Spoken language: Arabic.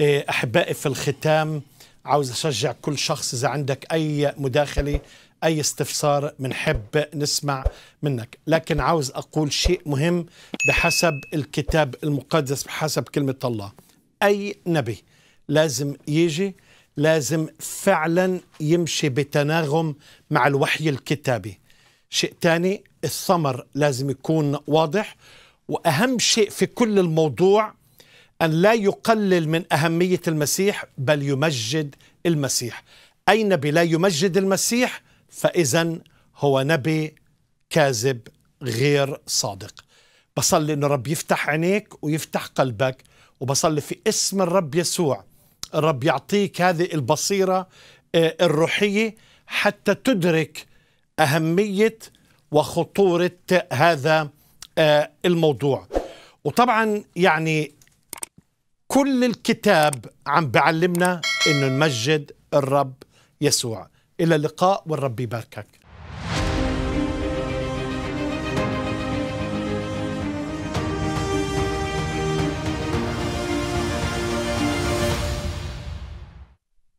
إيه، أحبائي في الختام عاوز أشجع كل شخص إذا عندك أي مداخلة أي استفسار بنحب نسمع منك لكن عاوز أقول شيء مهم بحسب الكتاب المقدس بحسب كلمة الله أي نبي لازم يجي لازم فعلا يمشي بتناغم مع الوحي الكتابي شيء ثاني الثمر لازم يكون واضح وأهم شيء في كل الموضوع أن لا يقلل من أهمية المسيح بل يمجد المسيح أي نبي لا يمجد المسيح فإذا هو نبي كاذب غير صادق بصلي أن رب يفتح عينيك ويفتح قلبك وبصلي في اسم الرب يسوع الرب يعطيك هذه البصيرة آه، الروحية حتى تدرك أهمية وخطورة هذا آه، الموضوع وطبعا يعني كل الكتاب عم بعلمنا انه نمجد الرب يسوع الى اللقاء والرب يباركك